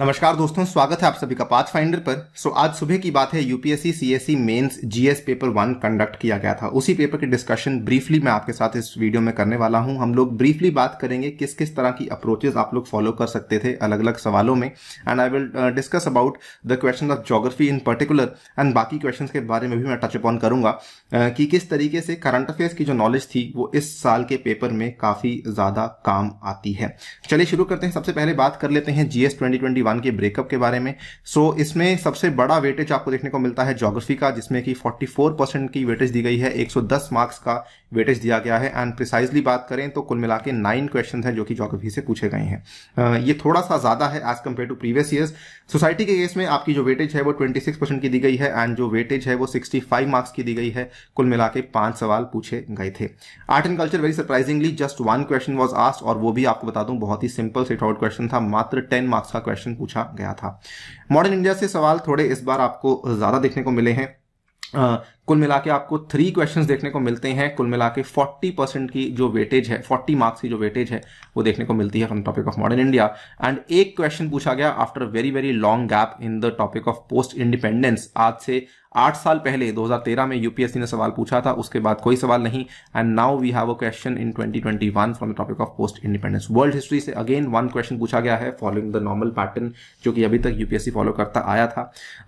नमस्कार दोस्तों स्वागत है आप सभी का पाथ फाइंडर पर सो आज सुबह की बात है UPSC CSE mains GS paper one conduct किया गया था उसी पेपर की डिस्कशन ब्रीफली मैं आपके साथ इस वीडियो में करने वाला हूं हम लोग ब्रीफली बात करेंगे किस किस तरह की अप्रोचेस आप लोग फॉलो कर सकते थे अलग अलग सवालों में and I will discuss about the question of geography in particular and बाकी क्वेश्चन के बारे में भी मैं टच अपॉन करूंगा uh, कि किस तरीके से करंट अफेयर्स की जो नॉलेज थी वो इस साल के पेपर में काफी ज्यादा काम आती है चलिए शुरू करते हैं सबसे पहले बात कर लेते हैं जीएस ट्वेंटी तालिबान के ब्रेकअप के बारे में सो so, इसमें सबसे बड़ा वेटेज आपको देखने को मिलता है जोग्राफी का जिसमें कि 44 परसेंट की वेटेज दी गई है 110 मार्क्स का वेटेज दिया गया है एंड प्रिसाइजली बात करें तो कुल मिला के नाइन क्वेश्चन हैं जो कि जोग्राफी से पूछे गए हैं uh, ये थोड़ा सा ज़्यादा है as compare to previous years society के केस में आपकी जो वेटेज है वो ट्वेंटी की दी गई है एंड जो वेटेज है वो सिक्सटी मार्क्स की दी गई है कुल मिला के सवाल पूछे गए थे art and culture very surprisingly just one question was asked और वो भी आपको बता दूं बहुत ही सिंपल सेट आउट क्वेश्चन था मात्र टेन मार्क्स का क्वेश्चन पूछा गया था मॉडर्न इंडिया से सवाल थोड़े इस बार आपको ज़्यादा देखने को मिले हैं कुल मिला के आपको थ्री क्वेश्चंस देखने को मिलते हैं कुल मिला के फोर्टी परसेंट की जो वेटेज है फोर्टी मार्क्स की जो वेटेज है वो देखने को मिलती है from topic of modern India and एक क्वेश्चन पूछा गया after very very long gap in the topic of post independence आज से आठ साल पहले 2013 में यूपीएससी ने सवाल पूछा था उसके बाद कोई सवाल नहीं and now we have a question in 2021 from the topic of post independence world history से अगेन वन क्वेश्चन पूछा गया है फॉलोइंग द नॉर्मल पैटर्न जो कि अभी तक यूपीएससी फॉलो करता आया था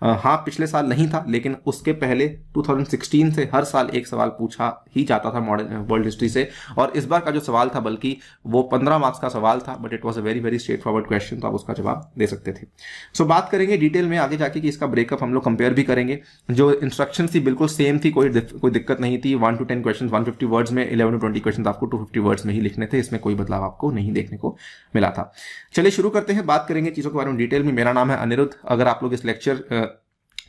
uh, हाँ पिछले साल नहीं था लेकिन उसके पहले टू से हर साल एक सवाल पूछा ही जाता था मॉडर्न वर्ल्ड हिस्ट्री से और इस बार का जो सवाल था बल्कि वो पंद्रह मार्क्स का सवाल था but it was a very very straightforward question तो आप उसका जवाब दे सकते थे सो so, बात करेंगे डिटेल में आगे जाके कि इसका ब्रेकअप हम लोग कंपेयर भी करेंगे जो इंस्ट्रक्शन थी बिल्कुल सेम थी कोई कोई दिक्कत नहीं थी one to ten question one fifty words में इलेवन टू ट्वेंटी क्वेश्चन आपको टू फिफ्टी वर्ड्स में ही लिखने थे इसमें कोई बदलाव आपको नहीं देखने को मिला था चलिए शुरू करते हैं बात करेंगे चीज़ों के बारे में डिटेल में मेरा नाम है अनिरुद्ध अगर आप लोग इस लेक्चर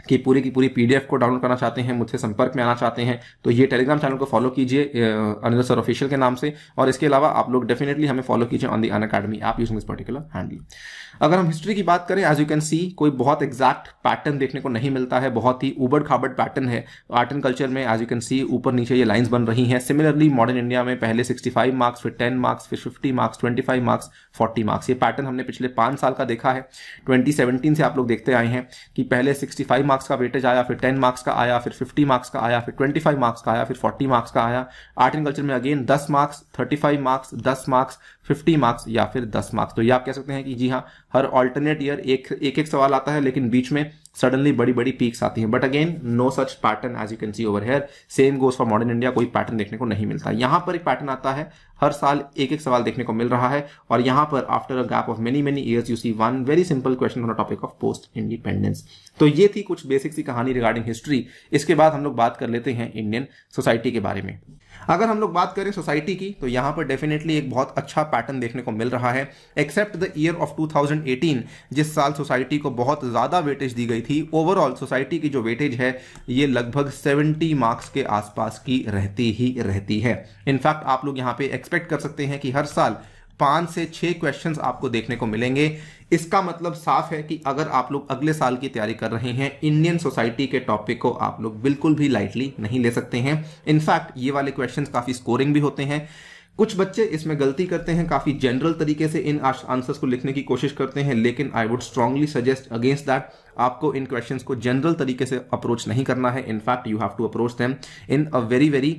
कि पूरी की पूरी पीडीएफ को डाउनलोड करना चाहते हैं मुझसे संपर्क में आना चाहते हैं तो ये टेलीग्राम चैनल को फॉलो कीजिए अनिल सर ऑफिशियल के नाम से और इसके अलावा आप लोग डेफिनेटली हमें फॉलो कीजिए ऑन दी अन अकेडमी आप यूजिंग दिस पर्टिकुलर हैंडल अगर हम हिस्ट्री की बात करें एज यू कैन सी कोई बहुत एग्जैक्ट पैटर्न देखने को नहीं मिलता है बहुत ही उबड़ खाबड़ पैटर्न है आर्ट एंड कल्चर में एज यू कैन सी ऊपर नीचे ये लाइन्स बन रही हैं सिमिलरली मॉडर्न इंडिया में पहले सिक्सटी मार्क्स फिर टेन मार्क्स फिर fifty marks twenty marks forty marks ये पैटर्न हमने पिछले पांच साल का देखा है ट्वेंटी से आप लोग देखते आए हैं कि पहले सिक्सटी मार्क्स का वेटेज आया फिर टेन मार्क्स का आया फिर फिफ्टी मार्क्स का आया फिर ट्वेंटी फाइव मार्क्स का आया फिर फोर्टी मार्क्स का आया आर्ट एंड कल्चर में अगेन दस मार्क्स थर्टी फाइव मार्क्स दस मार्क्स फिफ्टी मार्क्स या फिर दस मार्क्स तो ये आप कह सकते हैं कि जी हाँ हर ऑल्टरनेट ईयर एक एक एक सवाल आता है लेकिन बीच में सडनली बड़ी बड़ी पीक्स आती हैं but again no such pattern as you can see over here same goes for modern India कोई पैटर्न देखने को नहीं मिलता यहाँ पर एक पैटर्न आता है हर साल एक एक सवाल देखने को मिल रहा है और यहाँ पर after a gap of many many years you see one very simple question on topic of post independence तो ये थी कुछ बेसिक सी कहानी रिगार्डिंग हिस्ट्री इसके बाद हम लोग बात कर लेते हैं इंडियन सोसाइटी के बारे में अगर हम लोग बात करें सोसाइटी की तो यहाँ पर डेफिनेटली एक बहुत अच्छा पैटर्न देखने को मिल रहा है एक्सेप्ट द ईयर ऑफ 2018 जिस साल सोसाइटी को बहुत ज़्यादा वेटेज दी गई थी ओवरऑल सोसाइटी की जो वेटेज है ये लगभग 70 मार्क्स के आसपास की रहती ही रहती है इनफैक्ट आप लोग यहाँ पे एक्सपेक्ट कर सकते हैं कि हर साल पांच से छह क्वेश्चंस आपको देखने को मिलेंगे इसका मतलब साफ है कि अगर आप लोग अगले साल की तैयारी कर रहे हैं इंडियन सोसाइटी के टॉपिक को आप लोग बिल्कुल भी लाइटली नहीं ले सकते हैं इनफैक्ट ये वाले क्वेश्चंस काफ़ी स्कोरिंग भी होते हैं कुछ बच्चे इसमें गलती करते हैं काफ़ी जनरल तरीके से इन आंसर्स को लिखने की कोशिश करते हैं लेकिन I would strongly suggest against that आपको इन क्वेश्चंस को जनरल तरीके से अप्रोच नहीं करना है in fact you have to approach them in a very very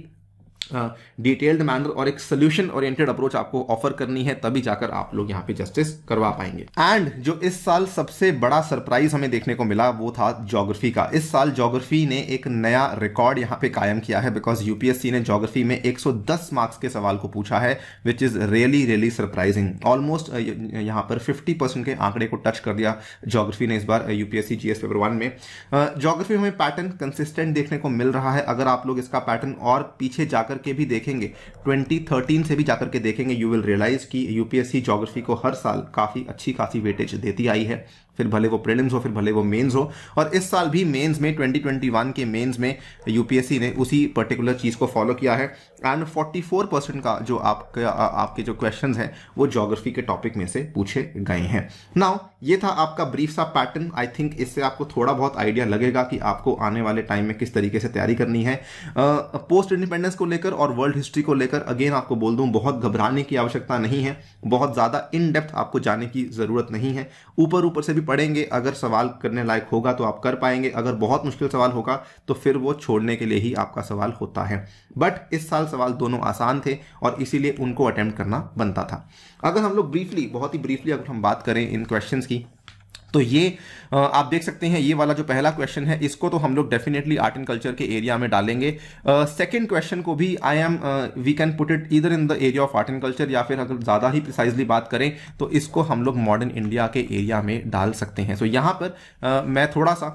detailed uh, manner और एक सोल्यूशन ओरिएंटेड अप्रोच आपको ऑफर करनी है तभी जाकर आप लोग यहाँ पे जस्टिस करवा पाएंगे एंड जो इस साल सबसे बड़ा सरप्राइज हमें देखने को मिला वो था जोग्राफी का इस साल जोग्राफी ने एक नया रिकॉर्ड यहाँ पे कायम किया है बिकॉज यूपीएससी ने जोग्राफी में 110 मार्क्स के सवाल को पूछा है which is really really surprising almost यहाँ पर फिफ्टी के आंकड़े को टच कर दिया जोग्राफी ने इस बार यूपीएससी जीएस पेपर वन में जोग्राफी में पैटर्न कंसिस्टेंट देखने को मिल रहा है अगर आप लोग इसका पैटर्न और पीछे जाकर जाकर के भी देखेंगे 2013 से भी जाकर के देखेंगे यू विल रियलाइज कि यूपीएससी जोग्राफी को हर साल काफ़ी अच्छी खासी वेटेज देती आई है फिर भले वो प्रीलिम्स हो फिर भले वो मेंस हो और इस साल भी मेंस में 2021 के मेंस में यूपीएससी ने उसी पर्टिकुलर चीज़ को फॉलो किया है एंड 44 परसेंट का जो आपके आपके जो क्वेश्चंस हैं वो जोग्राफी के टॉपिक में से पूछे गए हैं नाउ ये था आपका ब्रीफ सा पैटर्न आई थिंक इससे आपको थोड़ा बहुत आइडिया लगेगा कि आपको आने वाले टाइम में किस तरीके से तैयारी करनी है पोस्ट इंडिपेंडेंस को लेकर और वर्ल्ड हिस्ट्री को लेकर अगेन आपको बोल दूं बहुत घबराने की आवश्यकता नहीं है बहुत ज़्यादा इन डेप्थ आपको जाने की ज़रूरत नहीं है ऊपर ऊपर से भी पढ़ेंगे अगर सवाल करने लायक होगा तो आप कर पाएंगे अगर बहुत मुश्किल सवाल होगा तो फिर वो छोड़ने के लिए ही आपका सवाल होता है बट इस साल सवाल दोनों आसान थे और इसीलिए उनको अटैम्प्ट करना बनता था अगर हम लोग ब्रीफली बहुत ही ब्रीफली अगर हम बात करें इन क्वेश्चन की तो ये आप देख सकते हैं ये वाला जो पहला क्वेश्चन है इसको तो हम लोग डेफिनेटली आर्ट एंड कल्चर के एरिया में डालेंगे सेकंड uh, क्वेश्चन को भी I am we can put it इधर in the area of art and culture या फिर अगर ज़्यादा ही प्रिसाइजली बात करें तो इसको हम लोग मॉडर्न इंडिया के एरिया में डाल सकते हैं सो so, यहाँ पर uh, मैं थोड़ा सा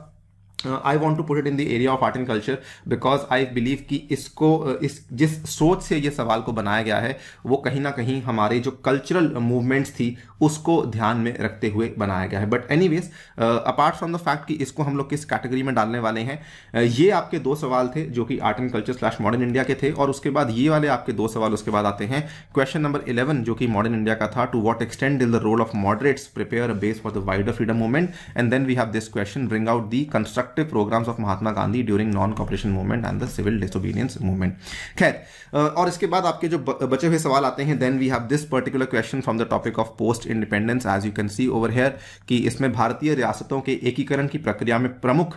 I want to put it in the area of art and culture because I believe कि इसको uh, इस जिस सोच से ये सवाल को बनाया गया है वो कहीं ना कहीं हमारे जो कल्चरल मूवमेंट्स थी उसको ध्यान में रखते हुए बनाया गया है but anyways apart from the fact कि इसको हम लोग किस कैटेगरी में डालने वाले हैं uh, ये आपके दो सवाल थे जो कि art and culture slash modern India के थे और उसके बाद ये वाले आपके दो सवाल उसके बाद आते हैं क्वेश्चन नंबर इलेवन जो कि मॉडर्न इंडिया का था to what extent is the role of moderates prepare base for the wider freedom movement and then we have this question bring out the construct constructive programmes of Mahatma Gandhi during non cooperation movement and the civil disobedience movement खैर और इसके बाद आपके जो बचे हुए सवाल आते हैं then we have this particular question from the topic of post independence as you can see over here कि इसमें भारतीय रियासतों के एकीकरण की प्रक्रिया में प्रमुख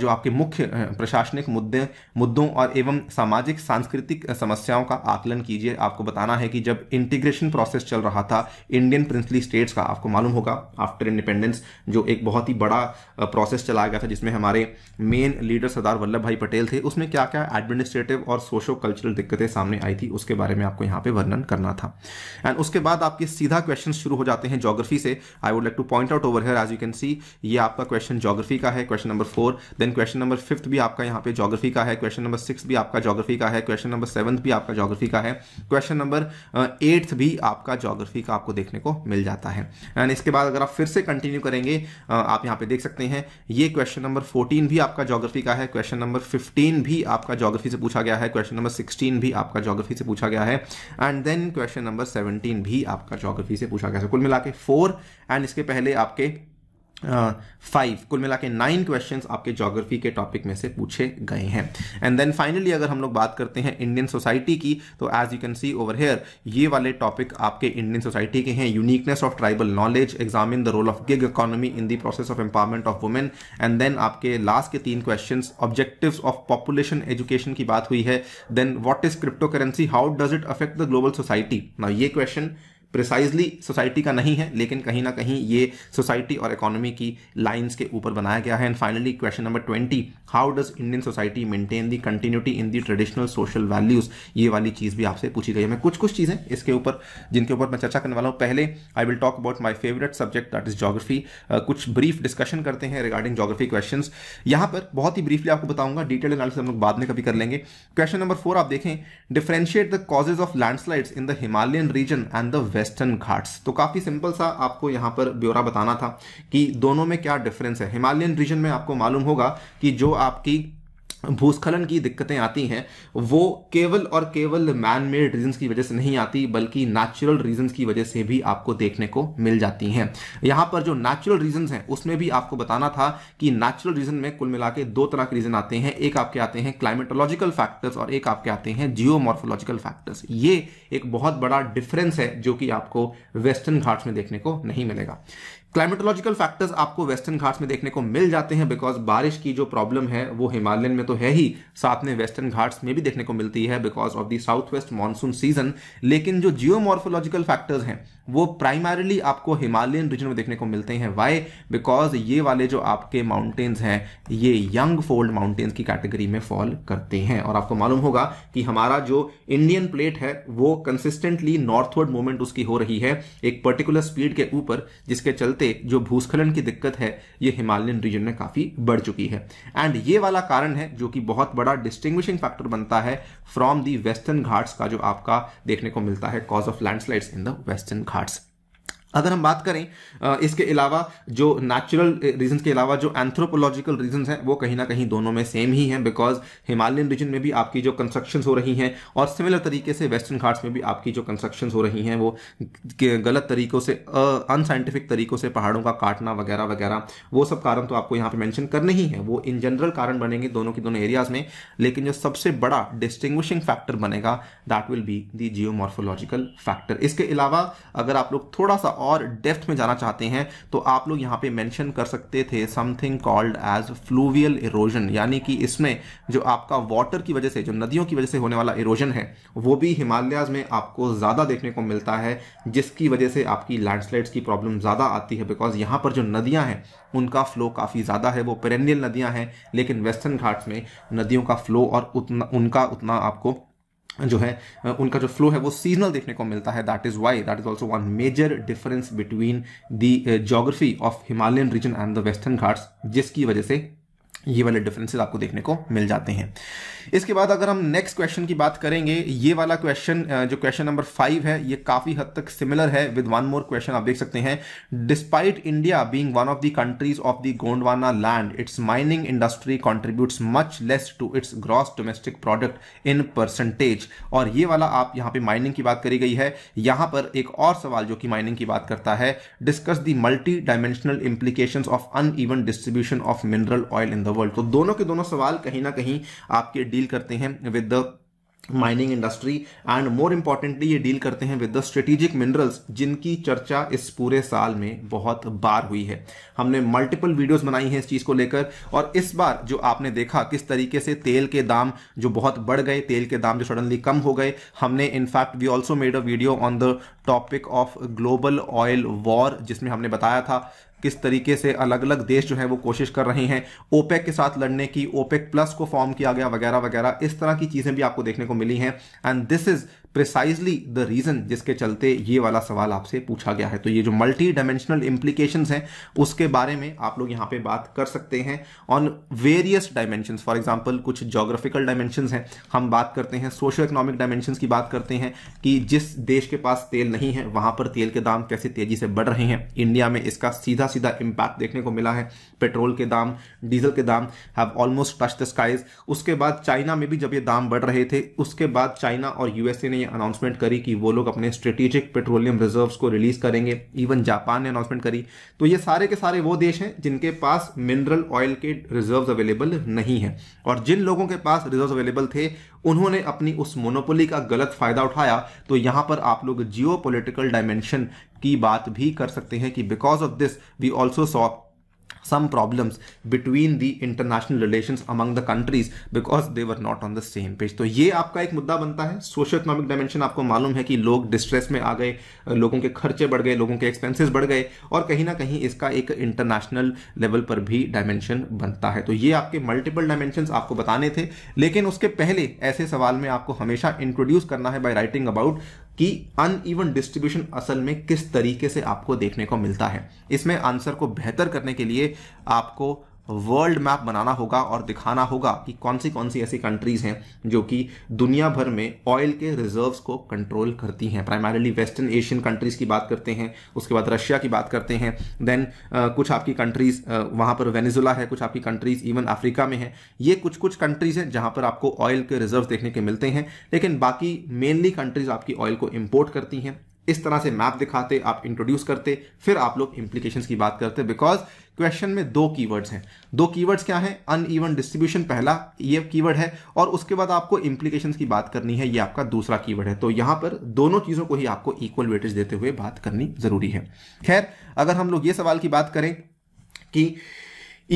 जो आपके मुख्य प्रशासनिक मुद्दे मुद्दों और एवं सामाजिक सांस्कृतिक समस्याओं का आकलन कीजिए आपको बताना है कि जब इंटीग्रेशन प्रोसेस चल रहा था इंडियन प्रिंसली स्टेट्स का आपको मालूम होगा आफ्टर इंडिपेंडेंस जो एक बहुत ही बड़ा प्रोसेस चलाया गया था जिसमें हमारे मेन लीडर सरदार वल्लभ भाई पटेल थे उसमें क्या क्या एडमिनिस्ट्रेटिव और सोशो कल्चरल दिक्कतें सामने आई थी उसके बारे में आपको यहाँ पे वर्णन करना था एंड उसके बाद आपके सीधा क्वेश्चन शुरू हो जाते हैं जोग्राफी से I would like to point out over here as you can see ये आपका क्वेश्चन जोग्राफी का है question number four then question number fifth भी आपका यहाँ पे जोग्राफी का है क्वेश्चन नंबर सिक्स भी आपका जोग्राफी का है क्वेश्चन नंबर सेवंथ भी आपका जोग्राफी का है क्वेश्चन नंबर एट्थ भी आपका जोग्राफी का आपको देखने को मिल जाता है एंड इसके बाद अगर आप फिर से कंटिन्यू करेंगे uh, आप यहाँ पे देख सकते हैं ये क्वेश्चन नंबर फोर्टीन भी आपका ज्योग्राफी का है क्वेश्चन नंबर फिफ्टीन भी आपका ज्योग्राफी से पूछा गया है क्वेश्चन नंबर सिक्सटीन भी आपका ज्योग्राफी से पूछा गया है and then question number seventeen भी आपका ज्योग्राफी से पूछा गया है कुल मिला के फोर एंड इसके पहले आपके फाइव uh, कुल मिला के नाइन क्वेश्चन आपके जोग्राफी के टॉपिक में से पूछे गए हैं एंड देन फाइनली अगर हम लोग बात करते हैं इंडियन सोसाइटी की तो as you can see over here ये वाले टॉपिक आपके इंडियन सोसाइटी के हैं uniqueness of tribal knowledge examine the role of gig economy in the process of empowerment of women and then आपके लास्ट के तीन question objective of population education की बात हुई है then what is crypto currency how does it affect the global society ना ये question precisely society का नहीं है लेकिन कहीं ना कहीं ये सोसाइटी और इकोनॉमी की लाइंस के ऊपर बनाया गया है and finally question number twenty how does Indian society maintain the continuity in the traditional social values ये वाली चीज़ भी आपसे पूछी गई है मैं कुछ कुछ चीज़ें इसके ऊपर जिनके ऊपर मैं चर्चा करने वाला हूँ पहले I will talk about my favourite subject that is geography कुछ ब्रीफ डिस्कशन करते हैं रिगार्डिंग जोग्राफी क्वेश्चन यहाँ पर बहुत ही ब्रीफली आपको बताऊंगा डिटेल एनालिसिस हम लोग बाद में कभी कर लेंगे क्वेश्चन नंबर फोर आप देखें differentiate the causes of landslides in the Himalayan region and the western Ghats तो काफ़ी सिंपल सा आपको यहां पर ब्यौरा बताना था कि दोनों में क्या डिफरेंस है हिमालयन रीजन में आपको मालूम होगा कि जो आपकी भूस्खलन की दिक्कतें आती हैं वो केवल और केवल मैन मेड रीजंस की वजह से नहीं आती बल्कि नेचुरल रीजंस की वजह से भी आपको देखने को मिल जाती हैं यहाँ पर जो नेचुरल रीजंस हैं उसमें भी आपको बताना था कि नेचुरल रीजन में कुल मिला के दो तरह के रीजन आते हैं एक आपके आते हैं क्लाइमेटोलॉजिकल फैक्टर्स और एक आपके आते हैं जियोमॉर्फोलॉजिकल फैक्टर्स ये एक बहुत बड़ा डिफरेंस है जो कि आपको वेस्टर्न घाट्स में देखने को नहीं मिलेगा क्लाइमेटोलॉजिकल फैक्टर्स आपको वेस्टर्न घाट्स में देखने को मिल जाते हैं बिकॉज बारिश की जो प्रॉब्लम है वो हिमालयन में तो है ही साथ में वेस्टर्न घाट्स में भी देखने को मिलती है because of the south west monsoon season लेकिन जो जियोमॉर्फोलॉजिकल फैक्टर्स हैं वो प्राइमरीली आपको हिमालयन रीजन में देखने को मिलते हैं वाई बिकॉज ये वाले जो आपके माउंटेन्स हैं ये यंग फोल्ड माउंटेन्स की कैटेगरी में फॉल करते हैं और आपको मालूम होगा कि हमारा जो इंडियन प्लेट है वो कंसिस्टेंटली नॉर्थवर्ड मूवमेंट उसकी हो रही है एक पर्टिकुलर स्पीड के ऊपर जिसके चलते चलते जो भूस्खलन की दिक्कत है ये हिमालयन रीजन में काफ़ी बढ़ चुकी है एंड ये वाला कारण है जो कि बहुत बड़ा डिस्टिंग्विशिंग फैक्टर बनता है फ्रॉम दी वेस्टर्न घाट्स का जो आपका देखने को मिलता है cause of landslides in the western Ghats अगर हम बात करें इसके अलावा जो नेचुरल रीजंस के अलावा जो एंथ्रोपोलॉजिकल रीजंस हैं वो कहीं ना कहीं दोनों में सेम ही हैं बिकॉज हिमालयन रीजन में भी आपकी जो कंस्ट्रक्शंस हो रही हैं और सिमिलर तरीके से वेस्टर्न घाट्स में भी आपकी जो कंस्ट्रक्शंस हो रही हैं वो गलत तरीकों से अनसाइंटिफिक तरीकों से पहाड़ों का काटना वगैरह वगैरह वो सब कारण तो आपको यहाँ पर मैंशन करने ही है वो इन जनरल कारण बनेंगे दोनों के दोनों एरियाज में लेकिन जो सबसे बड़ा डिस्टिंग्विशिंग फैक्टर बनेगा that will be the geomorphological factor इसके अलावा अगर आप लोग थोड़ा सा और डेप्थ में जाना चाहते हैं तो आप लोग यहाँ पे मेंशन कर सकते थे something called as fluvial erosion यानी कि इसमें जो आपका वाटर की वजह से जो नदियों की वजह से होने वाला इरोजन है वो भी हिमालयाज में आपको ज़्यादा देखने को मिलता है जिसकी वजह से आपकी लैंडस्लाइड्स की प्रॉब्लम ज़्यादा आती है बिकॉज यहाँ पर जो नदियाँ हैं उनका फ्लो काफ़ी ज़्यादा है वो पेरेनियल नदियाँ हैं लेकिन वेस्टर्न घाट्स में नदियों का फ्लो और उतना उनका उतना आपको जो है उनका जो फ्लो है वो सीजनल देखने को मिलता है that is why that is also one major difference between the geography of Himalayan region and the western Ghats जिसकी वजह से ये वाले डिफरेंसेस आपको देखने को मिल जाते हैं इसके बाद अगर हम नेक्स्ट क्वेश्चन की बात करेंगे ये वाला क्वेश्चन जो क्वेश्चन नंबर फाइव है ये काफ़ी हद तक सिमिलर है विद वन मोर क्वेश्चन आप देख सकते हैं despite India being one of the countries of the Gondwana land its mining industry contributes much less to its gross domestic product in percentage और ये वाला आप यहाँ पे माइनिंग की बात करी गई है यहां पर एक और सवाल जो कि माइनिंग की बात करता है discuss the multi dimensional implication of un distribution of mineral oil in the world तो दोनों के दोनों सवाल कहीं ना कहीं आपके डील करते हैं with the mining industry and more importantly ये डील करते हैं विद द स्ट्रेटेजिक मिनरल्स जिनकी चर्चा इस पूरे साल में बहुत बार हुई है हमने मल्टीपल वीडियोस बनाई हैं इस चीज़ को लेकर और इस बार जो आपने देखा किस तरीके से तेल के दाम जो बहुत बढ़ गए तेल के दाम जो सडनली कम हो गए हमने in fact we also made a video on the topic of global oil war जिसमें हमने बताया था किस तरीके से अलग अलग देश जो है वो कोशिश कर रहे हैं ओपेक के साथ लड़ने की ओपेक प्लस को फॉर्म किया गया वगैरह वगैरह इस तरह की चीज़ें भी आपको देखने को मिली हैं and this is precisely the reason जिसके चलते ये वाला सवाल आपसे पूछा गया है तो ये जो मल्टी डायमेंशनल इम्प्लीकेशन हैं उसके बारे में आप लोग यहाँ पे बात कर सकते हैं on various dimension for example कुछ जोग्राफिकल डायमेंशन हैं हम बात करते हैं सोशो इकोनॉमिक डायमेंशन की बात करते हैं कि जिस देश के पास तेल नहीं है वहां पर तेल के दाम कैसे तेजी से बढ़ रहे हैं इंडिया में इसका सीधा सीधा सीधा इम्पैक्ट देखने को मिला है पेट्रोल के दाम डीजल के दाम have almost touch the skies उसके बाद चाइना में भी जब ये दाम बढ़ रहे थे उसके बाद चाइना और यूएसए ने ये अनाउंसमेंट करी कि वो लोग अपने स्ट्रेटेजिक पेट्रोलियम रिजर्व को रिलीज करेंगे इवन जापान ने अनाउंसमेंट करी तो ये सारे के सारे वो देश हैं जिनके पास मिनरल ऑयल के रिजर्व अवेलेबल नहीं है और जिन लोगों के पास रिजर्व अवेलेबल थे उन्होंने अपनी उस मोनोपोली का गलत फायदा उठाया तो यहां पर आप लोग जियो डायमेंशन की बात भी कर सकते हैं कि because of this we also saw some problems between the international relations among the countries because they were not on the same page तो ये आपका एक मुद्दा बनता है सोशो इकोनॉमिक डायमेंशन आपको मालूम है कि लोग डिस्ट्रेस में आ गए लोगों के खर्चे बढ़ गए लोगों के एक्सपेंसिस बढ़ गए और कहीं ना कहीं इसका एक इंटरनेशनल लेवल पर भी डायमेंशन बनता है तो ये आपके मल्टीपल डायमेंशन आपको बताने थे लेकिन उसके पहले ऐसे सवाल में आपको हमेशा इंट्रोड्यूस करना है बाय राइटिंग अबाउट कि अन डिस्ट्रीब्यूशन असल में किस तरीके से आपको देखने को मिलता है इसमें आंसर को बेहतर करने के लिए आपको वर्ल्ड मैप बनाना होगा और दिखाना होगा कि कौन सी कौन सी ऐसी कंट्रीज हैं जो कि दुनिया भर में ऑयल के रिजर्व्स को कंट्रोल करती हैं प्राइमरली वेस्टर्न एशियन कंट्रीज की बात करते हैं उसके बाद रशिया की बात करते हैं देन uh, कुछ आपकी कंट्रीज uh, वहाँ पर वेनेजुला है कुछ आपकी कंट्रीज इवन अफ्रीका में है ये कुछ कुछ कंट्रीज हैं जहाँ पर आपको ऑयल के रिजर्व देखने के मिलते हैं लेकिन बाकी मेनली कंट्रीज आपकी ऑयल को इम्पोर्ट करती हैं इस तरह से मैप दिखाते आप इंट्रोड्यूस करते फिर आप लोग इंप्लीकेशन की बात करते बिकॉज क्वेश्चन में दो कीवर्ड्स हैं दो कीवर्ड्स क्या हैं ईवन डिस्ट्रीब्यूशन पहला ये कीवर्ड है और उसके बाद आपको इंप्लीकेशन की बात करनी है ये आपका दूसरा कीवर्ड है तो यहाँ पर दोनों चीज़ों को ही आपको इक्वल वेटेज देते हुए बात करनी जरूरी है खैर अगर हम लोग ये सवाल की बात करें कि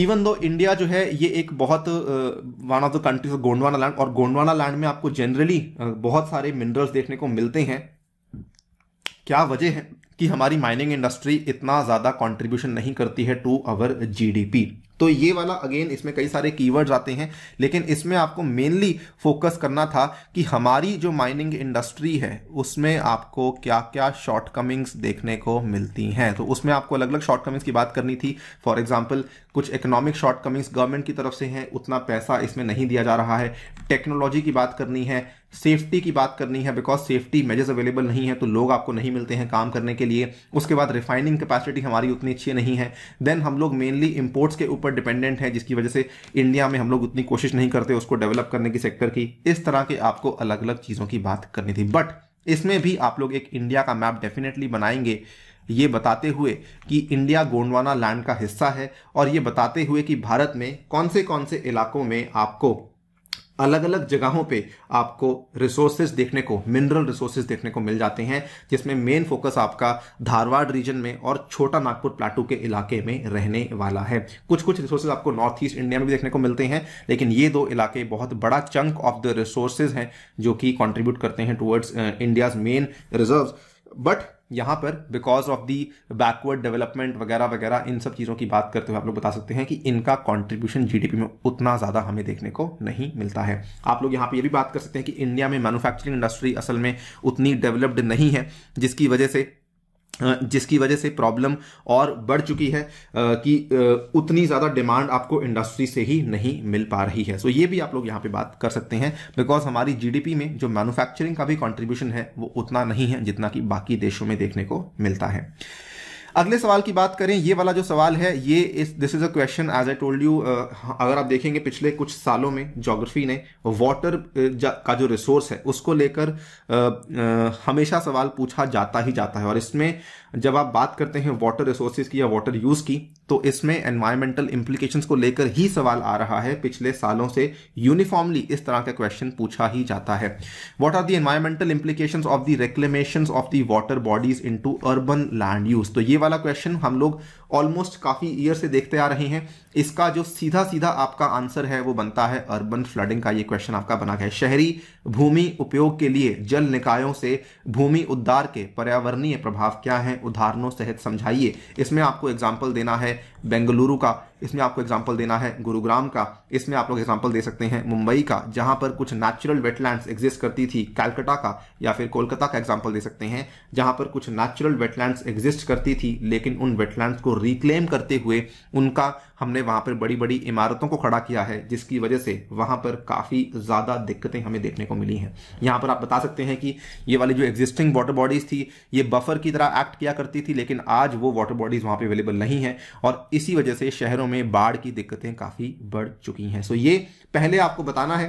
इवन दो इंडिया जो है ये एक बहुत one of the countries Gondwana land और गोंडवाना लैंड में आपको जनरली बहुत सारे मिनरल्स देखने को मिलते हैं क्या वजह है कि हमारी माइनिंग इंडस्ट्री इतना ज़्यादा कंट्रीब्यूशन नहीं करती है टू अवर जीडीपी तो ये वाला अगेन इसमें कई सारे कीवर्ड्स आते हैं लेकिन इसमें आपको मेनली फोकस करना था कि हमारी जो माइनिंग इंडस्ट्री है उसमें आपको क्या क्या शॉर्टकमिंग्स देखने को मिलती हैं तो उसमें आपको अलग अलग शॉर्टकमिंग्स की बात करनी थी फॉर एग्जाम्पल कुछ इकोनॉमिक शॉर्टकमिंग्स गवर्नमेंट की तरफ से हैं उतना पैसा इसमें नहीं दिया जा रहा है टेक्नोलॉजी की बात करनी है सेफ्टी की बात करनी है बिकॉज सेफ्टी मेजर्स अवेलेबल नहीं है तो लोग आपको नहीं मिलते हैं काम करने के लिए उसके बाद रिफाइनिंग कैपेसिटी हमारी उतनी अच्छी नहीं है देन हम लोग मेनली इम्पोर्ट्स के ऊपर डिपेंडेंट हैं जिसकी वजह से इंडिया में हम लोग उतनी कोशिश नहीं करते उसको डेवलप करने की सेक्टर की इस तरह के आपको अलग अलग चीज़ों की बात करनी थी बट इसमें भी आप लोग एक इंडिया का मैप डेफिनेटली बनाएंगे ये बताते हुए कि इंडिया गोंडवाना लैंड का हिस्सा है और ये बताते हुए कि भारत में कौन से कौन से इलाकों में आपको अलग अलग जगहों पे आपको रिसोर्सेज देखने को मिनरल रिसोर्सेज देखने को मिल जाते हैं जिसमें मेन फोकस आपका धारवाड़ रीजन में और छोटा नागपुर प्लाटू के इलाके में रहने वाला है कुछ कुछ रिसोर्सेज आपको नॉर्थ ईस्ट इंडिया में भी देखने को मिलते हैं लेकिन ये दो इलाके बहुत बड़ा चंक ऑफ द रिसोर्सेज हैं जो कि कॉन्ट्रीब्यूट करते हैं towards India's main reserve but यहाँ पर because of the backward development वगैरह वगैरह इन सब चीज़ों की बात करते हुए आप लोग बता सकते हैं कि इनका कॉन्ट्रीब्यूशन जीडीपी में उतना ज़्यादा हमें देखने को नहीं मिलता है आप लोग यहाँ पर ये भी बात कर सकते हैं कि इंडिया में मैन्युफैक्चरिंग इंडस्ट्री असल में उतनी डेवलप्ड नहीं है जिसकी वजह से जिसकी वजह से प्रॉब्लम और बढ़ चुकी है कि उतनी ज़्यादा डिमांड आपको इंडस्ट्री से ही नहीं मिल पा रही है सो ये भी आप लोग यहाँ पे बात कर सकते हैं बिकॉज हमारी जीडीपी में जो मैन्युफैक्चरिंग का भी कंट्रीब्यूशन है वो उतना नहीं है जितना कि बाकी देशों में देखने को मिलता है अगले सवाल की बात करें ये वाला जो सवाल है ये इस this is a question as I told you अगर आप देखेंगे पिछले कुछ सालों में जोग्राफी ने वाटर का जो रिसोर्स है उसको लेकर हमेशा सवाल पूछा जाता ही जाता है और इसमें जब आप बात करते हैं वाटर रिसोर्सेज की या वाटर यूज की तो इसमें एनवायरमेंटल इंप्लीकेशन को लेकर ही सवाल आ रहा है पिछले सालों से यूनिफॉर्मली इस तरह का क्वेश्चन पूछा ही जाता है what are the environmental implication of the reclamation of the water bodies to urban land use तो ये वाला क्वेश्चन हम लोग ऑलमोस्ट काफ़ी ईयर से देखते आ रहे हैं इसका जो सीधा सीधा आपका आंसर है वो बनता है अर्बन फ्लडिंग का ये क्वेश्चन आपका बना है शहरी भूमि उपयोग के लिए जल निकायों से भूमि उद्धार के पर्यावरणीय प्रभाव क्या हैं उदाहरणों सहित समझाइए इसमें आपको एग्जाम्पल देना है बेंगलुरु का इसमें आपको एग्जाम्पल देना है गुरुग्राम का इसमें आप लोग एग्जाम्पल दे सकते हैं मुंबई का जहां पर कुछ नेचुरल वेटलैंड एग्जिस्ट करती थी कैलकटा का या फिर कोलकाता का एग्जाम्पल दे सकते हैं जहां पर कुछ नेचुरल वेटलैंड एग्जिस्ट करती थी लेकिन उन वेटलैंड को रिक्लेम करते हुए उनका हमने वहां पर बड़ी बड़ी इमारतों को खड़ा किया है जिसकी वजह से वहां पर काफ़ी ज़्यादा दिक्कतें हमें देखने को मिली हैं यहाँ पर आप बता सकते हैं कि ये वाली जो एग्जिस्टिंग वाटर बॉडीज़ थी ये बफर की तरह एक्ट किया करती थी लेकिन आज वो वाटर बॉडीज़ वहां पर अवेलेबल नहीं है और इसी वजह से शहरों में बाढ़ की दिक्कतें काफ़ी बढ़ चुकी हैं सो ये पहले आपको बताना है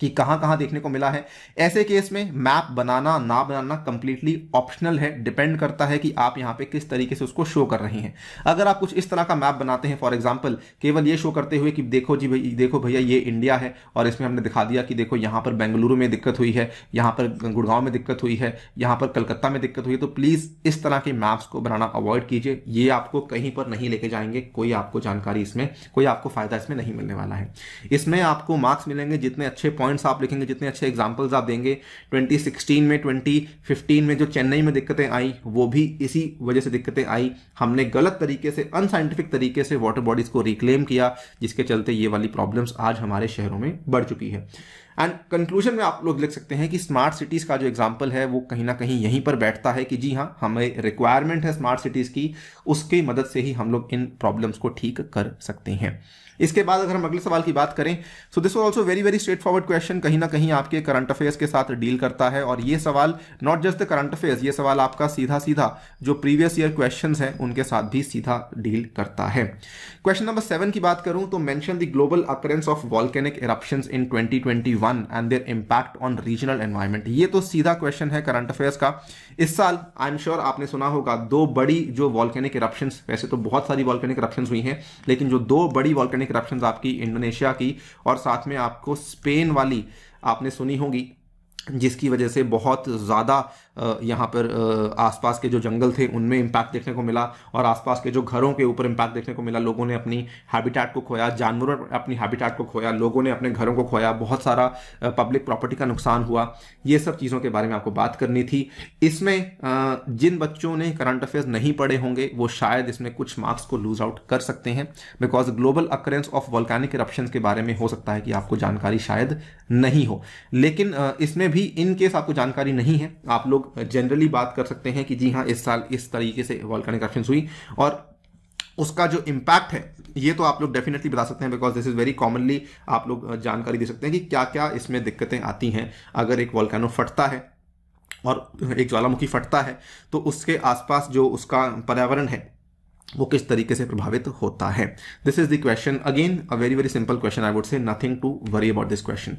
कि कहां कहां देखने को मिला है ऐसे केस में मैप बनाना ना बनाना कंप्लीटली ऑप्शनल है डिपेंड करता है कि आप यहां पे किस तरीके से उसको शो कर रहे हैं अगर आप कुछ इस तरह का मैप बनाते हैं फॉर एग्जाम्पल केवल ये शो करते हुए कि देखो जी भाई देखो भैया ये इंडिया है और इसमें हमने दिखा दिया कि देखो यहां पर बेंगलुरु में दिक्कत हुई है यहां पर गुड़गांव में दिक्कत हुई है यहां पर कलकत्ता में दिक्कत हुई है तो प्लीज़ इस तरह के मैप्स को बनाना अवॉइड कीजिए ये आपको कहीं पर नहीं लेके जाएंगे कोई आपको जानकारी इसमें कोई आपको फायदा इसमें नहीं मिलने वाला है इसमें आपको मार्क्स मिलेंगे जितने अच्छे पॉइंट पॉइंट्स आप लिखेंगे जितने अच्छे एग्जाम्पल्स आप देंगे 2016 में 2015 में जो चेन्नई में दिक्कतें आई वो भी इसी वजह से दिक्कतें आई हमने गलत तरीके से अनसाइंटिफिक तरीके से वाटर बॉडीज़ को रिक्लेम किया जिसके चलते ये वाली प्रॉब्लम्स आज हमारे शहरों में बढ़ चुकी है एंड कंक्लूजन में आप लोग लिख सकते हैं कि स्मार्ट सिटीज़ का जो एग्जाम्पल है वो कहीं ना कहीं यहीं पर बैठता है कि जी हाँ हमें रिक्वायरमेंट है स्मार्ट सिटीज़ की उसकी मदद से ही हम लोग इन प्रॉब्लम्स को ठीक कर सकते हैं इसके बाद अगर हम अगले सवाल की बात करें so this was also very very straightforward question कहीं ना कहीं आपके करंट अफेयर्स के साथ डील करता है और ये सवाल not just the current affairs ये सवाल आपका सीधा सीधा जो प्रीवियस ईयर क्वेश्चन है उनके साथ भी सीधा डील करता है क्वेश्चन नंबर सेवन की बात करूं तो mention the global occurrence of volcanic eruption in twenty twenty one and their impact on regional environment ये तो सीधा क्वेश्चन है करंट अफेयर्स का इस साल आई एम श्योर आपने सुना होगा दो बड़ी जो वॉल्केनिक इरप्शन वैसे तो बहुत सारी वॉल्केनिक इरप्शन हुई हैं लेकिन जो दो बड़ी वॉल्केनिक साइनिक करप्शन आपकी इंडोनेशिया की और साथ में आपको स्पेन वाली आपने सुनी होगी जिसकी वजह से बहुत ज़्यादा यहाँ पर आसपास के जो जंगल थे उनमें इम्पैक्ट देखने को मिला और आसपास के जो घरों के ऊपर इम्पैक्ट देखने को मिला लोगों ने अपनी हैबिटेट को खोया जानवरों ने अपनी हैबिटेट को खोया लोगों ने अपने घरों को खोया बहुत सारा पब्लिक प्रॉपर्टी का नुकसान हुआ ये सब चीज़ों के बारे में आपको बात करनी थी इसमें जिन बच्चों ने करंट अफेयर्स नहीं पढ़े होंगे वो शायद इसमें कुछ मार्क्स को लूज आउट कर सकते हैं because global occurrence of volcanic eruption के बारे में हो सकता है कि आपको जानकारी शायद नहीं हो लेकिन इसमें भी इन केस आपको जानकारी नहीं है आप लोग जनरली बात कर सकते हैं कि जी हाँ इस साल इस तरीके से वॉल्कनिक eruptions हुई और उसका जो इम्पैक्ट है ये तो आप लोग डेफिनेटली बता सकते हैं because this is very commonly आप लोग जानकारी दे सकते हैं कि क्या क्या इसमें दिक्कतें आती हैं अगर एक वॉल्कानो फटता है और एक ज्वालामुखी फटता है तो उसके आसपास जो उसका पर्यावरण है वो किस तरीके से प्रभावित होता है this is the question again a very very simple question I would say nothing to worry about this question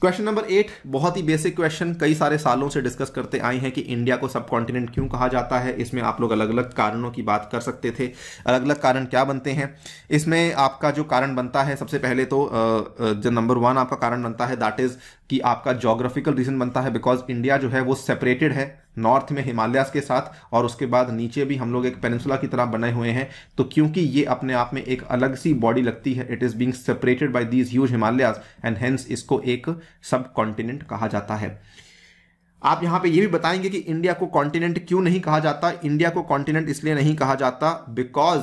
question number eight बहुत ही बेसिक क्वेश्चन कई सारे सालों से डिस्कस करते आए हैं कि इंडिया को सब कॉन्टिनेंट क्यों कहा जाता है इसमें आप लोग अलग अलग कारणों की बात कर सकते थे अलग अलग कारण क्या बनते हैं इसमें आपका जो कारण बनता है सबसे पहले तो जो नंबर वन आपका कारण बनता है दैट इज कि आपका जोग्राफिकल रीजन बनता है बिकॉज इंडिया जो है वो सेपरेटेड है नॉर्थ में हिमालयाज के साथ और उसके बाद नीचे भी हम लोग एक पेनसुला की तरह बने हुए हैं तो क्योंकि ये अपने आप में एक अलग सी बॉडी लगती है it is being separated by these huge Himalayas and hence इसको एक सब कॉन्टिनेंट कहा जाता है आप यहाँ पे ये भी बताएंगे कि इंडिया को कॉन्टिनेंट क्यों नहीं कहा जाता इंडिया को कॉन्टिनेंट इसलिए नहीं कहा जाता बिकॉज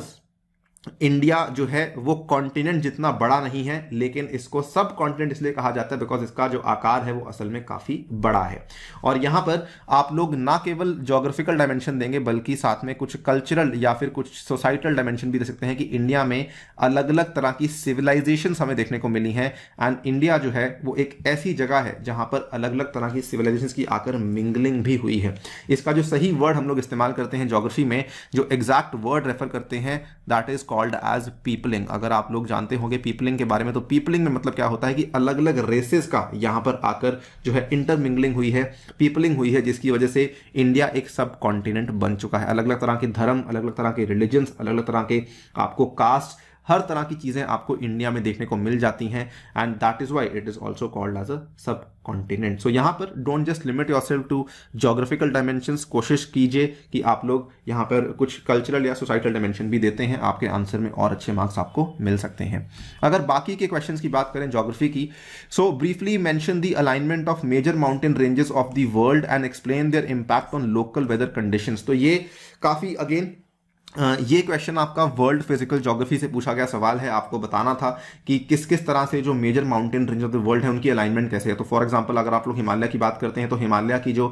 इंडिया जो है वो कॉन्टिनेंट जितना बड़ा नहीं है लेकिन इसको सब कॉन्टिनेंट इसलिए कहा जाता है बिकॉज इसका जो आकार है वो असल में काफ़ी बड़ा है और यहाँ पर आप लोग ना केवल जोग्राफिकल डायमेंशन देंगे बल्कि साथ में कुछ कल्चरल या फिर कुछ सोसाइटल डायमेंशन भी दे सकते हैं कि इंडिया में अलग अलग तरह की सिविलाइजेशन हमें देखने को मिली हैं एंड इंडिया जो है वो एक ऐसी जगह है जहाँ पर अलग अलग तरह की सिविलाइजेशन की आकर मिंगलिंग भी हुई है इसका जो सही वर्ड हम लोग इस्तेमाल करते हैं जोग्राफी में जो एग्जैक्ट वर्ड रेफर करते हैं that is called as peopling अगर आप लोग जानते होंगे पीपलिंग के बारे में तो पीपलिंग में मतलब क्या होता है कि अलग अलग रेसेस का यहां पर आकर जो है इंटरमिंगलिंग हुई है पीपलिंग हुई है जिसकी वजह से इंडिया एक सब कॉन्टिनेंट बन चुका है अलग अलग तरह के धर्म अलग अलग तरह के रिलीजन्स अलग अलग तरह के आपको कास्ट हर तरह की चीज़ें आपको इंडिया में देखने को मिल जाती हैं and that is why it is also called as a sub continent so यहाँ पर don't just limit yourself to geographical dimension कोशिश कीजिए कि आप लोग यहाँ पर कुछ कल्चरल या सोसाइटल डायमेंशन भी देते हैं आपके आंसर में और अच्छे मार्क्स आपको मिल सकते हैं अगर बाकी के क्वेश्चन की बात करें जोग्राफी की so briefly mention the alignment of major mountain ranges of the world and explain their impact on local weather condition तो ये काफ़ी अगेन ये क्वेश्चन आपका वर्ल्ड फिजिकल ज्योग्राफी से पूछा गया सवाल है आपको बताना था कि किस किस तरह से जो major mountain range of the world है उनकी अलाइनमेंट कैसे है तो फॉर एग्जांपल अगर आप लोग हिमालय की बात करते हैं तो हिमालय की जो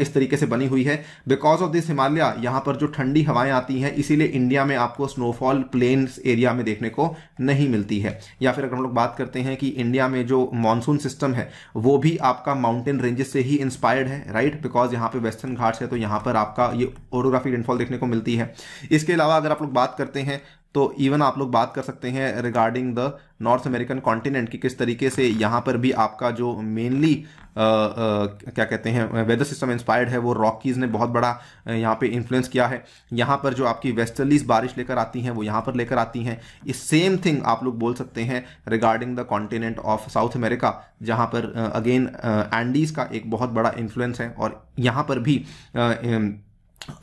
इस तरीके से बनी हुई है बिकॉज ऑफ दिस हिमालय यहाँ पर जो ठंडी हवाएं आती हैं इसीलिए इंडिया में आपको स्नोफॉल प्लेन एरिया में देखने को नहीं मिलती है या फिर अगर हम लोग बात करते हैं कि इंडिया में जो मानसून सिस्टम है वो भी आपका माउंटेन रेंजेस से ही इंस्पायर्ड है राइट बिकॉज यहाँ पे वेस्टर्न घाट्स है तो यहाँ पर आपका ये ओरोग्राफी रेनफॉल देखने को मिलती है इस इसके अलावा अगर आप लोग बात करते हैं तो इवन आप लोग बात कर सकते हैं regarding the north American continent कि किस तरीके से यहाँ पर भी आपका जो मेनली क्या कहते हैं वेदर सिस्टम इंस्पायर्ड है वो रॉकीज़ ने बहुत बड़ा यहाँ पे इन्फ्लुएंस किया है यहाँ पर जो आपकी वेस्टर्लीज बारिश लेकर आती हैं वो यहाँ पर लेकर आती हैं इस सेम थिंग आप लोग बोल सकते हैं regarding the continent of south America जहाँ पर अगेन एंडीज़ का एक बहुत बड़ा इन्फ्लुएंस है और यहाँ पर भी uh,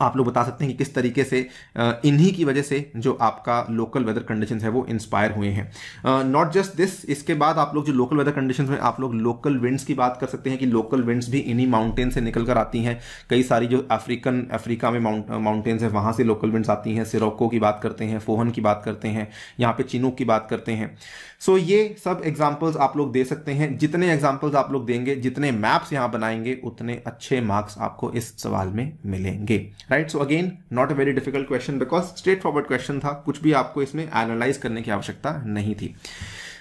आप लोग बता सकते हैं कि किस तरीके से इन्हीं की वजह से जो आपका लोकल वेदर कंडीशन है वो इंस्पायर हुए हैं नॉट जस्ट दिस इसके बाद आप लोग जो लोकल वेदर कंडीशन में आप लोग लोकल विंड्स की बात कर सकते हैं कि लोकल विंड्स भी इन्हीं माउंटेन से निकल कर आती हैं कई सारी जो अफ्रीकन अफ्रीका में माउंटेन्स हैं वहाँ से लोकल विंड्स आती हैं सिरोको की बात करते हैं फोहन की बात करते हैं यहाँ पर चिनूक की बात करते हैं सो so, ये सब एग्जाम्पल्स आप लोग दे सकते हैं जितने एग्जाम्पल्स आप लोग देंगे जितने मैप्स यहाँ बनाएंगे उतने अच्छे मार्क्स आपको इस सवाल में मिलेंगे right so again not a very difficult question because straightforward question था कुछ भी आपको इसमें एनालाइज करने की आवश्यकता नहीं थी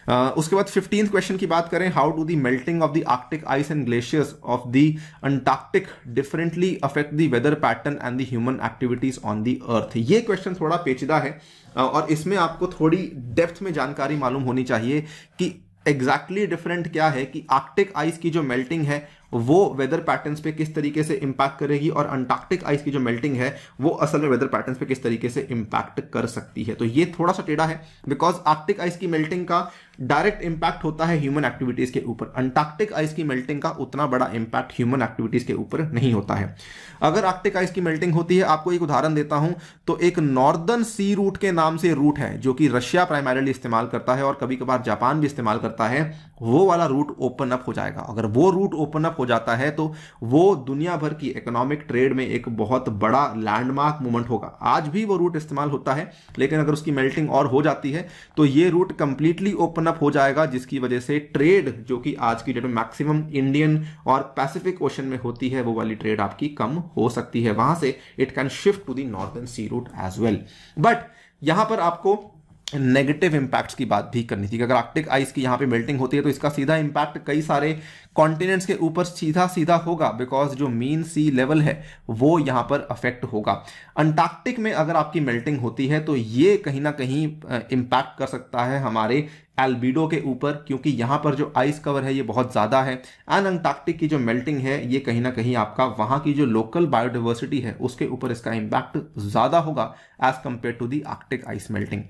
Uh, उसके बाद फिफ्टींथ क्वेश्चन की बात करें how do the melting of the arctic ice and glaciers of the Antarctic differently affect the weather pattern and the human activities on the earth ये क्वेश्चन थोड़ा पेचीदा है uh, और इसमें आपको थोड़ी डेप्थ में जानकारी मालूम होनी चाहिए कि एग्जैक्टली exactly डिफरेंट क्या है कि आर्कटिक आइस की जो मेल्टिंग है वो वेदर पैटर्न्स पे किस तरीके से इम्पैक्ट करेगी और अंटार्कटिक आइस की जो मेल्टिंग है वो असल में वेदर पैटर्न्स पे किस तरीके से इम्पैक्ट कर सकती है तो ये थोड़ा सा टेढ़ा है बिकॉज आर्कटिक आइस की मेल्टिंग का डायरेक्ट इंपैक्ट होता है ह्यूमन एक्टिविटीज के ऊपर अंटार्कटिक आइस की मेल्टिंग का उतना बड़ा इंपैक्ट ह्यूमन एक्टिविटीज के ऊपर नहीं होता है अगर आर्कटिक आइस की मेल्टिंग होती है आपको एक उदाहरण देता हूं तो एक नॉर्दर्न सी रूट के नाम से रूट है जो कि रशिया प्राइमरीली इस्तेमाल करता है और कभी कभार जापान भी इस्तेमाल करता है वो वाला रूट ओपन अप हो जाएगा अगर वो रूट ओपन अप हो जाता है तो वो दुनिया भर की इकोनॉमिक ट्रेड में एक बहुत बड़ा लैंडमार्क मूवमेंट होगा आज भी वो रूट इस्तेमाल होता है लेकिन अगर उसकी मेल्टिंग और हो जाती है तो ये route completely open open up हो जाएगा जिसकी वजह से ट्रेड जो कि आज की डेट में मैक्सिमम इंडियन और पैसिफिक ओशन में होती है वो वाली ट्रेड आपकी कम हो सकती है वहां से it can shift to the northern sea route as well but यहां पर आपको नेगेटिव इंपैक्ट्स की बात भी करनी थी अगर आर्कटिक आइस की यहाँ पे मेल्टिंग होती है तो इसका सीधा इंपैक्ट कई सारे कॉन्टिनेंट्स के ऊपर सीधा सीधा होगा बिकॉज जो मीन सी लेवल है वो यहाँ पर अफेक्ट होगा अंटार्कटिक में अगर आपकी मेल्टिंग होती है तो ये कहीं ना कहीं इम्पैक्ट कर सकता है हमारे एल्बिडो के ऊपर क्योंकि यहाँ पर जो आइस कवर है ये बहुत ज़्यादा है एंड अंटार्कटिक की जो मेल्टिंग है ये कहीं ना कहीं आपका वहाँ की जो लोकल बायोडाइवर्सिटी है उसके ऊपर इसका इम्पैक्ट ज़्यादा होगा as compare to the arctic ice melting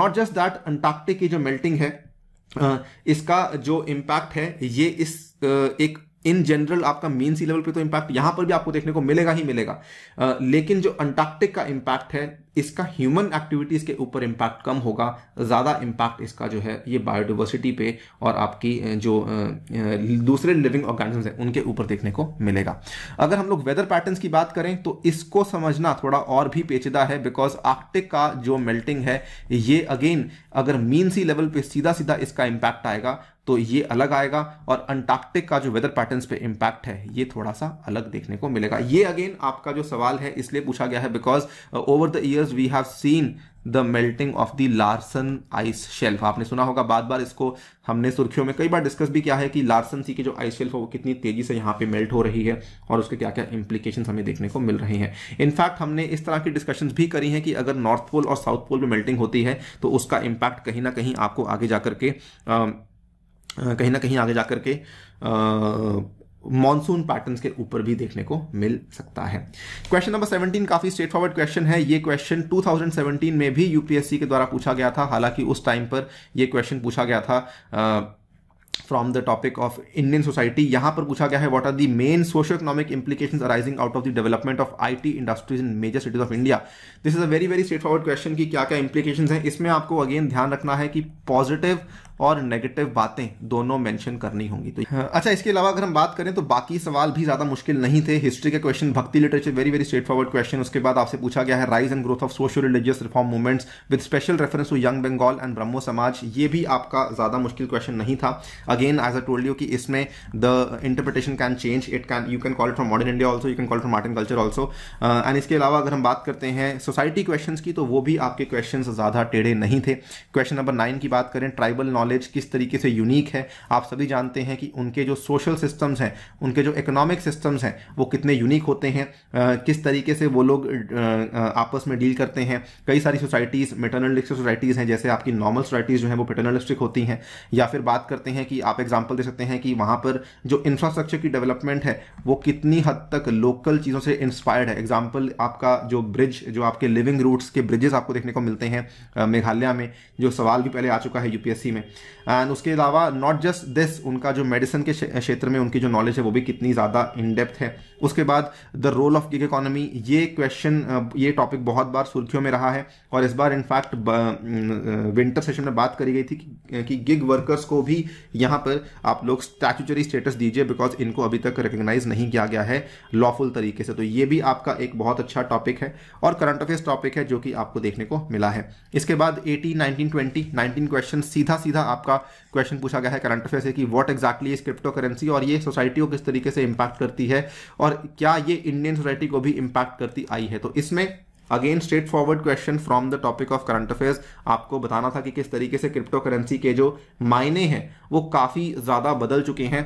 not just that Antarctic की जो मेल्टिंग है इसका जो इम्पैक्ट है ये इस एक इन जनरल आपका मेन सी लेवल पे तो इंपैक्ट यहां पर भी आपको देखने को मिलेगा ही मिलेगा आ, लेकिन जो अंटार्कटिक का इम्पैक्ट है इसका ह्यूमन एक्टिविटीज के ऊपर इम्पैक्ट कम होगा ज़्यादा इम्पैक्ट इसका जो है ये बायोडिवर्सिटी पे और आपकी जो दूसरे लिविंग ऑर्गेनिजम्स हैं उनके ऊपर देखने को मिलेगा अगर हम लोग वेदर पैटर्न्स की बात करें तो इसको समझना थोड़ा और भी पेचीदा है बिकॉज आर्कटिक का जो मेल्टिंग है ये अगेन अगर मीन सी लेवल पे सीधा सीधा इसका इंपैक्ट आएगा तो ये अलग आएगा और अंटार्कटिक का जो वेदर पैटर्न पे इम्पैक्ट है ये थोड़ा सा अलग देखने को मिलेगा ये अगेन आपका जो सवाल है इसलिए पूछा गया है because over the years we have seen the melting of the Larsen ice shelf आपने सुना होगा बार बार इसको हमने सुर्खियों में कई बार डिस्कस भी किया है कि लार्सन सी की जो आइस शेल्फ है वो कितनी तेजी से यहाँ पे मेल्ट हो रही है और उसके क्या क्या इंप्लीकेशन हमें देखने को मिल रहे हैं इनफैक्ट हमने इस तरह की डिस्कशन भी करी हैं कि अगर नॉर्थ पोल और साउथ पोल में मेल्टिंग होती है तो उसका इम्पैक्ट कहीं ना कहीं आपको आगे जा करके um, कहीं ना कहीं आगे जा करके के मॉनसून पैटर्न्स के ऊपर भी देखने को मिल सकता है क्वेश्चन नंबर 17 काफी स्ट्रेट फॉरवर्ड क्वेश्चन है ये क्वेश्चन 2017 में भी यूपीएससी के द्वारा पूछा गया था हालांकि उस टाइम पर ये क्वेश्चन पूछा गया था from the topic of Indian society यहां पर पूछा गया है what are the main socio economic implication arising out of the development of I T industries in major cities of India this is a very very straightforward question की क्या क्या implication है इसमें आपको अगेन ध्यान रखना है कि पॉजिटिव और नेगेटिव बातें दोनों मेंशन करनी होंगी तो हाँ, अच्छा इसके अलावा अगर हम बात करें तो बाकी सवाल भी ज़्यादा मुश्किल नहीं थे हिस्ट्री के question bhakti literature very very straightforward question उसके बाद आपसे पूछा गया है rise and growth of social religious reform movements with special reference to young Bengal and Brahmo Samaj ये भी आपका ज़्यादा मुश्किल क्वेश्चन नहीं था again as a told you कि इसमें the interpretation can change it can you can call from modern India also you can call from modern culture also and इसके अलावा अगर हम बात करते हैं सोसाइटी क्वेश्चन की तो वो भी आपके क्वेश्चन ज़्यादा टेढ़े नहीं थे क्वेश्चन नंबर नाइन की बात करें ट्राइबल नॉलेज नॉलेज किस तरीके से यूनिक है आप सभी जानते हैं कि उनके जो सोशल सिस्टम्स हैं उनके जो इकोनॉमिक सिस्टम्स हैं वो कितने यूनिक होते हैं किस तरीके से वो लोग आपस में डील करते हैं कई सारी सोसाइटीज़ मेटर्नलिस्टिक सोसाइटीज़ हैं जैसे आपकी नॉर्मल सोसाइटीज़ जो हैं वो पेटर्नलिस्टिक होती हैं या फिर बात करते हैं कि आप एग्जाम्पल दे सकते हैं कि वहाँ पर जो इंफ्रास्ट्रक्चर की डेवलपमेंट है वो कितनी हद तक लोकल चीज़ों से इंस्पायर्ड है एग्जाम्पल आपका जो ब्रिज जो आपके लिविंग रूट्स के ब्रिजेस आपको देखने को मिलते हैं मेघालय में जो सवाल भी पहले आ चुका है यूपीएससी में एंड उसके अलावा नॉट जस्ट दिस उनका जो मेडिसिन के क्षेत्र में उनकी जो नॉलेज है वो भी कितनी ज़्यादा इनडेप्थ है उसके बाद the role of gig economy ये क्वेश्चन ये टॉपिक बहुत बार सुर्खियों में रहा है और इस बार इनफैक्ट विंटर सेशन में बात करी गई थी कि, कि गिग वर्कर्स को भी यहाँ पर आप लोग स्टैचुचरी स्टेटस दीजिए बिकॉज इनको अभी तक रिकग्नाइज नहीं किया गया है लॉफुल तरीके से तो ये भी आपका एक बहुत अच्छा टॉपिक है और करंट अफेयर्स टॉपिक है जो कि आपको देखने को मिला है इसके बाद eighty nineteen twenty nineteen question सीधा सीधा आपका क्वेश्चन पूछा गया है करंट अफेयर से कि what exactly is crypto cryptocurrency और ये सोसाइटी को किस तरीके से इंपैक्ट करती है और और क्या ये इंडियन सोसाइटी को भी इंपैक्ट करती आई है तो इसमें again straightforward question from the topic of current affairs आपको बताना था कि किस तरीके से क्रिप्टो करेंसी के जो मायने हैं वो काफ़ी ज़्यादा बदल चुके हैं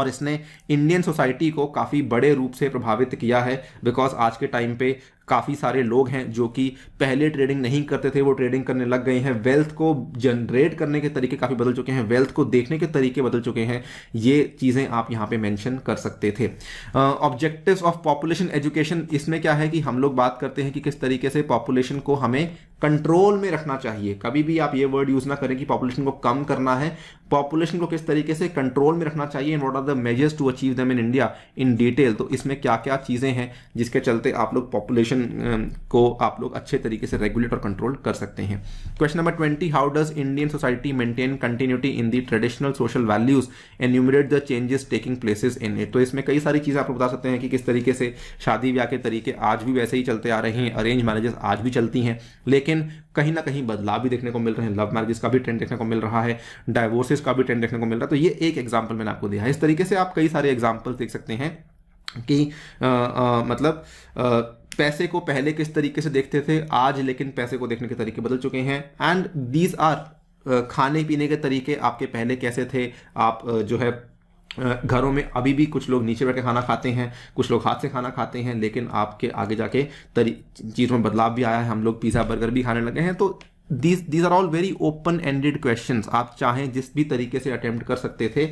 और इसने इंडियन सोसाइटी को काफ़ी बड़े रूप से प्रभावित किया है बिकॉज आज के टाइम पे काफ़ी सारे लोग हैं जो कि पहले ट्रेडिंग नहीं करते थे वो ट्रेडिंग करने लग गए हैं वेल्थ को जनरेट करने के तरीके काफ़ी बदल चुके हैं वेल्थ को देखने के तरीके बदल चुके हैं ये चीज़ें आप यहाँ पे मेंशन कर सकते थे ऑब्जेक्टिव्स ऑफ पॉपुलेशन एजुकेशन इसमें क्या है कि हम लोग बात करते हैं कि किस तरीके से पॉपुलेशन को हमें कंट्रोल में रखना चाहिए कभी भी आप ये वर्ड यूज़ ना करें कि पॉपुलेशन को कम करना है पॉपुलेशन को किस तरीके से कंट्रोल में रखना चाहिए and what are the measures to achieve them in India in detail तो इसमें क्या क्या चीज़ें हैं जिसके चलते आप लोग पॉपुलेशन इन्फ्लेशन um, को आप लोग अच्छे तरीके से रेगुलेट और कंट्रोल कर सकते हैं question number twenty how does Indian society maintain continuity in the traditional social values enumerate the changes taking places in it तो इसमें कई सारी चीज़ें आप बता सकते हैं कि किस तरीके से शादी ब्याह के तरीके आज भी वैसे ही चलते आ रहे हैं अरेंज मैरिजेस आज भी चलती हैं लेकिन कहीं ना कहीं बदलाव भी देखने को मिल रहे हैं लव मैरिजेस का भी ट्रेंड देखने को मिल रहा है डाइवोर्सेस का भी ट्रेंड देखने को मिल रहा है तो ये एक एग्जाम्पल मैंने आपको दिया है इस तरीके से आप कई सारे एग्जाम्पल्स देख सकते हैं कि आ, आ, मतलब आ, पैसे को पहले किस तरीके से देखते थे आज लेकिन पैसे को देखने के तरीके बदल चुके हैं एंड दीज आर खाने पीने के तरीके आपके पहले कैसे थे आप uh, जो है uh, घरों में अभी भी कुछ लोग नीचे बैठ के खाना खाते हैं कुछ लोग हाथ से खाना खाते हैं लेकिन आपके आगे जाके तरी चीज़ों में बदलाव भी आया है हम लोग पिज़्ज़ा बर्गर भी खाने लगे हैं तो these these are all very open ended question आप चाहें जिस भी तरीके से अटेम्प्ट कर सकते थे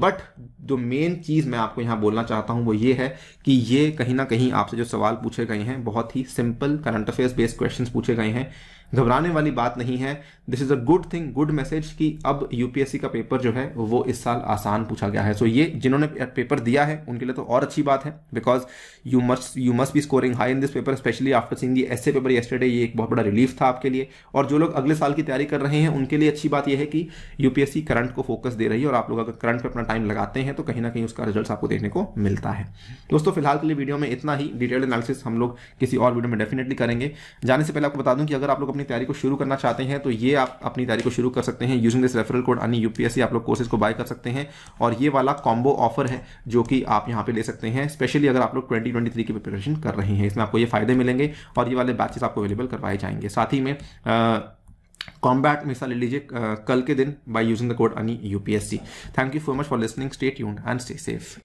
बट जो मेन चीज़ मैं आपको यहाँ बोलना चाहता हूँ वो ये है कि ये कहीं ना कहीं आपसे जो सवाल पूछे गए हैं बहुत ही simple current affairs based question पूछे गए हैं घबराने वाली बात नहीं है this is a good thing good message कि अब यूपीएससी का पेपर जो है वो इस साल आसान पूछा गया है सो so ये जिन्होंने पेपर दिया है उनके लिए तो और अच्छी बात है because you must you must be scoring high in this paper specially after seen the essay paper yesterday ये एक बहुत बड़ा रिलीफ था आपके लिए और जो लोग अगले साल की तैयारी कर रहे हैं उनके लिए अच्छी बात यह है कि यूपीएससी करंट को फोकस दे रही है और आप लोग अगर करंट पर अपना टाइम लगाते हैं तो कहीं ना कहीं उसका रिजल्ट आपको देखने को मिलता है दोस्तों फिलहाल के लिए वीडियो में इतना ही डिटेल एनालिसिस हम लोग किसी और वीडियो में डेफिनेटली करेंगे जाने से पहले आपको बता दूं कि अगर आप लोग अपने अपनी तैयारी को शुरू करना चाहते हैं तो ये आप अपनी तैयारी को शुरू कर सकते हैं यूजिंग दिस रेफरल कोड अन्य यूपीएससी आप लोग कोर्सेज को बाय कर सकते हैं और ये वाला कॉम्बो ऑफर है जो कि आप यहाँ पे ले सकते हैं स्पेशली अगर आप लोग ट्वेंटी की प्रिपरेशन कर रहे हैं इसमें आपको ये फायदे मिलेंगे और ये वाले बैचेस आपको अवेलेबल करवाए जाएंगे साथ ही में कॉम्बैट में हिस्सा ले लीजिए कल के दिन बाय यूजिंग द कोड अनी UPSC thank you so much for listening stay tuned and stay safe